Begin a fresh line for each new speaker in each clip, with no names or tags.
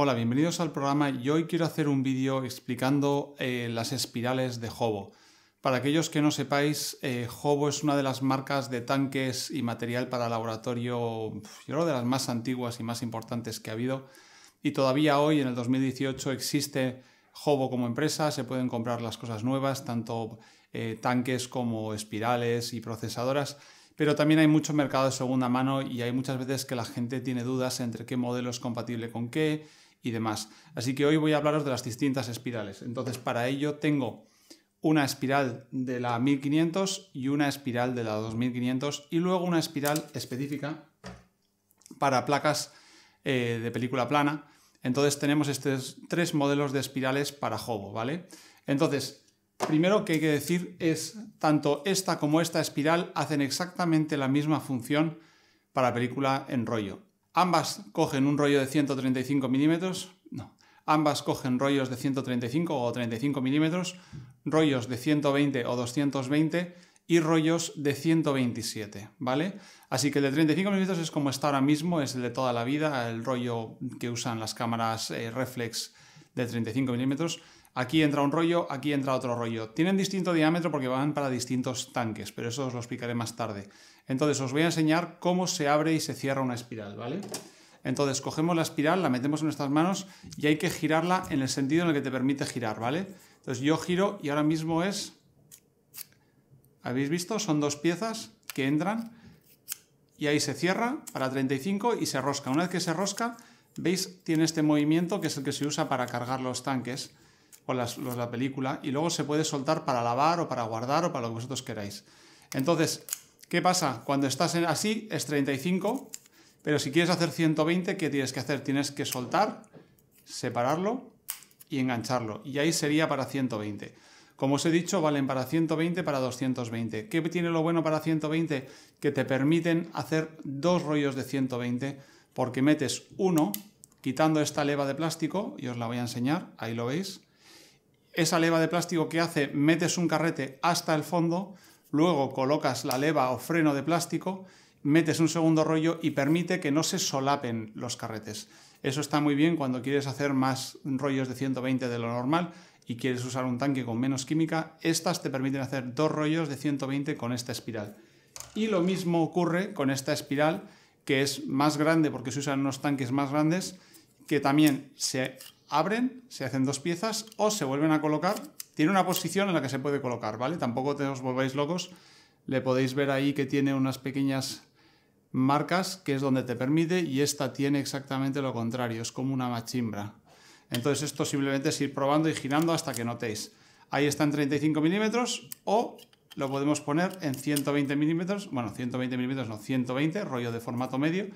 Hola, bienvenidos al programa y hoy quiero hacer un vídeo explicando eh, las espirales de Hobo. Para aquellos que no sepáis, eh, Hobo es una de las marcas de tanques y material para laboratorio, yo creo, de las más antiguas y más importantes que ha habido. Y todavía hoy, en el 2018, existe Hobo como empresa, se pueden comprar las cosas nuevas, tanto eh, tanques como espirales y procesadoras pero también hay mucho mercado de segunda mano y hay muchas veces que la gente tiene dudas entre qué modelo es compatible con qué, y demás. Así que hoy voy a hablaros de las distintas espirales. Entonces, para ello tengo una espiral de la 1500 y una espiral de la 2500 y luego una espiral específica para placas eh, de película plana. Entonces tenemos estos tres modelos de espirales para Hobo, ¿vale? Entonces, primero que hay que decir es, tanto esta como esta espiral hacen exactamente la misma función para película en rollo. Ambas cogen un rollo de 135 milímetros, no, ambas cogen rollos de 135 o 35 milímetros, rollos de 120 o 220 y rollos de 127, ¿vale? Así que el de 35 milímetros es como está ahora mismo, es el de toda la vida, el rollo que usan las cámaras eh, reflex de 35 milímetros Aquí entra un rollo, aquí entra otro rollo. Tienen distinto diámetro porque van para distintos tanques, pero eso os lo explicaré más tarde. Entonces os voy a enseñar cómo se abre y se cierra una espiral, ¿vale? Entonces cogemos la espiral, la metemos en nuestras manos y hay que girarla en el sentido en el que te permite girar, ¿vale? Entonces yo giro y ahora mismo es... ¿Habéis visto? Son dos piezas que entran y ahí se cierra para 35 y se rosca. Una vez que se rosca, veis, tiene este movimiento que es el que se usa para cargar los tanques la, película y luego se puede soltar para lavar o para guardar o para lo que vosotros queráis. Entonces, ¿qué pasa? Cuando estás así es 35, pero si quieres hacer 120, ¿qué tienes que hacer? Tienes que soltar, separarlo y engancharlo. Y ahí sería para 120. Como os he dicho, valen para 120, para 220. ¿Qué tiene lo bueno para 120? Que te permiten hacer dos rollos de 120 porque metes uno quitando esta leva de plástico, y os la voy a enseñar, ahí lo veis, esa leva de plástico que hace, metes un carrete hasta el fondo, luego colocas la leva o freno de plástico, metes un segundo rollo y permite que no se solapen los carretes. Eso está muy bien cuando quieres hacer más rollos de 120 de lo normal y quieres usar un tanque con menos química, estas te permiten hacer dos rollos de 120 con esta espiral. Y lo mismo ocurre con esta espiral, que es más grande porque se usan unos tanques más grandes, que también se abren, se hacen dos piezas o se vuelven a colocar. Tiene una posición en la que se puede colocar, ¿vale? Tampoco te os volváis locos. Le podéis ver ahí que tiene unas pequeñas marcas, que es donde te permite, y esta tiene exactamente lo contrario, es como una machimbra. Entonces esto simplemente es ir probando y girando hasta que notéis. Ahí está en 35 milímetros o lo podemos poner en 120 milímetros, bueno, 120 milímetros no, 120, rollo de formato medio,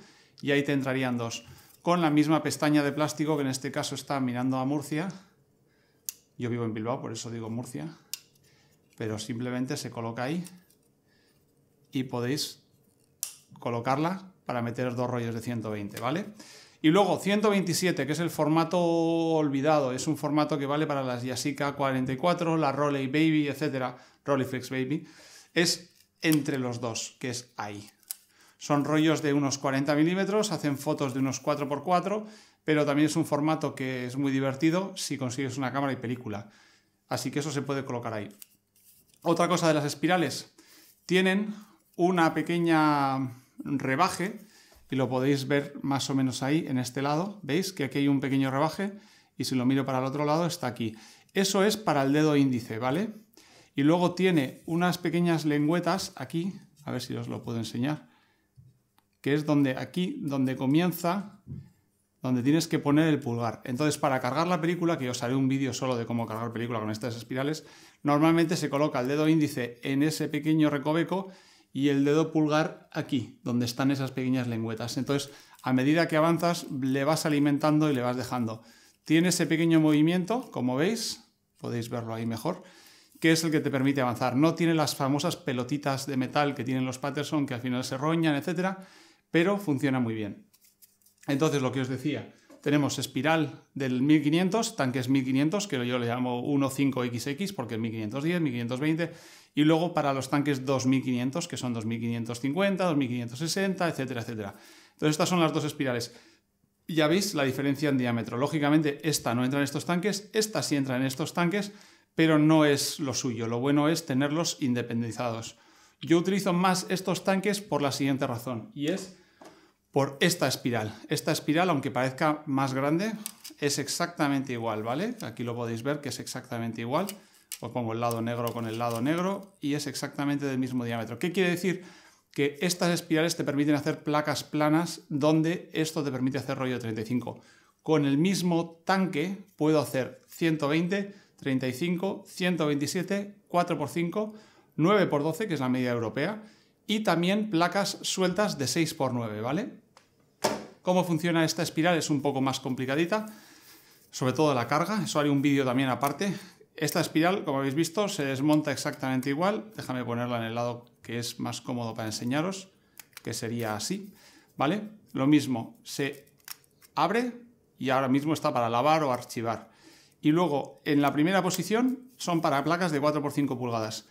y ahí te entrarían dos con la misma pestaña de plástico que en este caso está mirando a Murcia. Yo vivo en Bilbao, por eso digo Murcia. Pero simplemente se coloca ahí y podéis colocarla para meter dos rollos de 120, ¿vale? Y luego 127, que es el formato olvidado, es un formato que vale para las Yasica 44, la Roley Baby, etcétera, Flex Baby, es entre los dos, que es ahí, son rollos de unos 40 milímetros, hacen fotos de unos 4x4, pero también es un formato que es muy divertido si consigues una cámara y película. Así que eso se puede colocar ahí. Otra cosa de las espirales, tienen una pequeña rebaje y lo podéis ver más o menos ahí en este lado. ¿Veis que aquí hay un pequeño rebaje? Y si lo miro para el otro lado está aquí. Eso es para el dedo índice, ¿vale? Y luego tiene unas pequeñas lengüetas aquí, a ver si os lo puedo enseñar que es donde aquí, donde comienza, donde tienes que poner el pulgar. Entonces, para cargar la película, que os haré un vídeo solo de cómo cargar película con estas espirales, normalmente se coloca el dedo índice en ese pequeño recoveco y el dedo pulgar aquí, donde están esas pequeñas lengüetas. Entonces, a medida que avanzas, le vas alimentando y le vas dejando. Tiene ese pequeño movimiento, como veis, podéis verlo ahí mejor, que es el que te permite avanzar. No tiene las famosas pelotitas de metal que tienen los Patterson, que al final se roñan, etcétera, pero funciona muy bien. Entonces, lo que os decía, tenemos espiral del 1500, tanques 1500, que yo le llamo 15XX porque es 1510, 1520, y luego para los tanques 2500, que son 2550, 2560, etcétera, etcétera. Entonces, estas son las dos espirales. Ya veis la diferencia en diámetro. Lógicamente, esta no entra en estos tanques, esta sí entra en estos tanques, pero no es lo suyo. Lo bueno es tenerlos independizados. Yo utilizo más estos tanques por la siguiente razón, y es por esta espiral. Esta espiral, aunque parezca más grande, es exactamente igual, ¿vale? Aquí lo podéis ver que es exactamente igual. Os pongo el lado negro con el lado negro y es exactamente del mismo diámetro. ¿Qué quiere decir? Que estas espirales te permiten hacer placas planas donde esto te permite hacer rollo 35. Con el mismo tanque puedo hacer 120, 35, 127, 4x5, 9x12, que es la media europea, y también placas sueltas de 6x9, ¿vale? Cómo funciona esta espiral es un poco más complicadita, sobre todo la carga, eso haré un vídeo también aparte. Esta espiral, como habéis visto, se desmonta exactamente igual. Déjame ponerla en el lado que es más cómodo para enseñaros, que sería así, ¿vale? Lo mismo, se abre y ahora mismo está para lavar o archivar. Y luego, en la primera posición, son para placas de 4x5 pulgadas.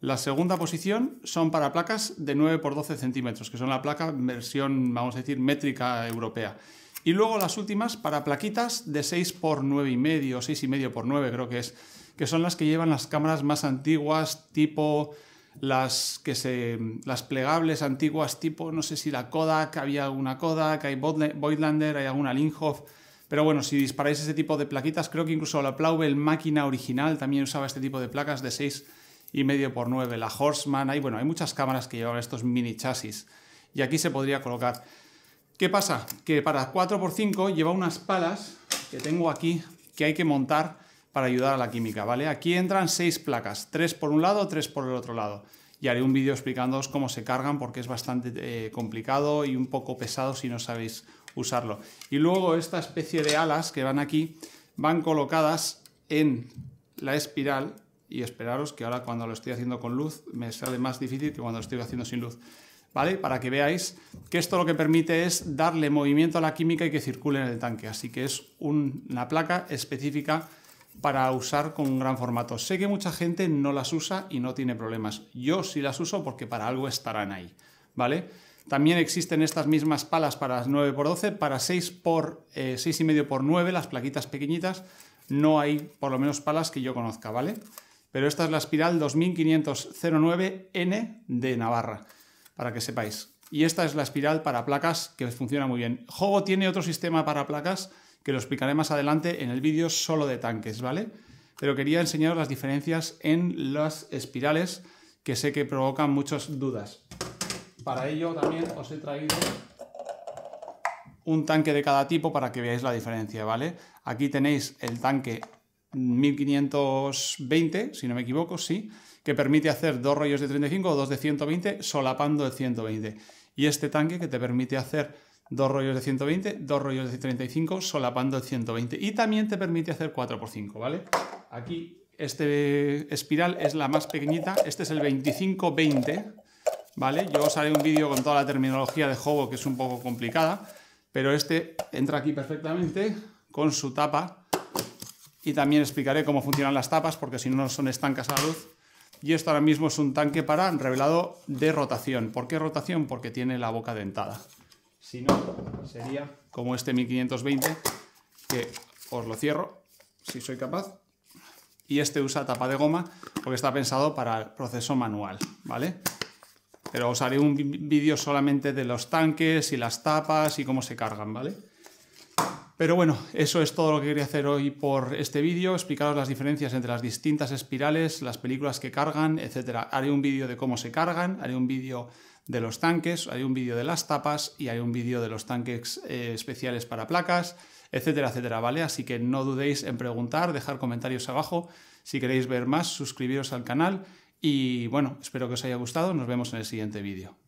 La segunda posición son para placas de 9 por 12 centímetros, que son la placa versión, vamos a decir, métrica europea. Y luego las últimas para plaquitas de 6 por 9 y medio, 6 y medio por 9 creo que es, que son las que llevan las cámaras más antiguas, tipo las que se las plegables antiguas, tipo no sé si la Kodak, había alguna Kodak, hay Voidlander, hay alguna linhof Pero bueno, si disparáis ese tipo de plaquitas, creo que incluso la Plauvel máquina original también usaba este tipo de placas de 6 y medio por nueve la Horseman, hay, bueno, hay muchas cámaras que llevan estos mini chasis y aquí se podría colocar. ¿Qué pasa? Que para 4x5 lleva unas palas que tengo aquí que hay que montar para ayudar a la química, ¿vale? Aquí entran seis placas, tres por un lado, tres por el otro lado. Y haré un vídeo explicándoos cómo se cargan porque es bastante eh, complicado y un poco pesado si no sabéis usarlo. Y luego esta especie de alas que van aquí van colocadas en la espiral y esperaros que ahora cuando lo estoy haciendo con luz me sale más difícil que cuando lo estoy haciendo sin luz. ¿Vale? Para que veáis que esto lo que permite es darle movimiento a la química y que circule en el tanque. Así que es una placa específica para usar con un gran formato. Sé que mucha gente no las usa y no tiene problemas. Yo sí las uso porque para algo estarán ahí. ¿Vale? También existen estas mismas palas para 9x12, para 6x, eh, y 6,5x9, las plaquitas pequeñitas. No hay, por lo menos, palas que yo conozca, ¿vale? Pero esta es la espiral 2509N de Navarra, para que sepáis. Y esta es la espiral para placas que funciona muy bien. Jogo tiene otro sistema para placas que lo explicaré más adelante en el vídeo solo de tanques, ¿vale? Pero quería enseñaros las diferencias en las espirales que sé que provocan muchas dudas. Para ello también os he traído un tanque de cada tipo para que veáis la diferencia, ¿vale? Aquí tenéis el tanque 1520, si no me equivoco, sí, que permite hacer dos rollos de 35 o dos de 120 solapando el 120. Y este tanque que te permite hacer dos rollos de 120, dos rollos de 35 solapando el 120. Y también te permite hacer 4x5, ¿vale? Aquí este espiral es la más pequeñita, este es el 2520, ¿vale? Yo os haré un vídeo con toda la terminología de juego que es un poco complicada, pero este entra aquí perfectamente con su tapa y también explicaré cómo funcionan las tapas porque si no son estancas a la luz. Y esto ahora mismo es un tanque para revelado de rotación. ¿Por qué rotación? Porque tiene la boca dentada. Si no, sería como este 1520 que os lo cierro si soy capaz. Y este usa tapa de goma porque está pensado para el proceso manual, ¿vale? Pero os haré un vídeo solamente de los tanques y las tapas y cómo se cargan, ¿vale? Pero bueno, eso es todo lo que quería hacer hoy por este vídeo, explicaros las diferencias entre las distintas espirales, las películas que cargan, etc. Haré un vídeo de cómo se cargan, haré un vídeo de los tanques, haré un vídeo de las tapas y haré un vídeo de los tanques eh, especiales para placas, etcétera, etcétera, ¿vale? Así que no dudéis en preguntar, dejar comentarios abajo si queréis ver más, suscribiros al canal y bueno, espero que os haya gustado, nos vemos en el siguiente vídeo.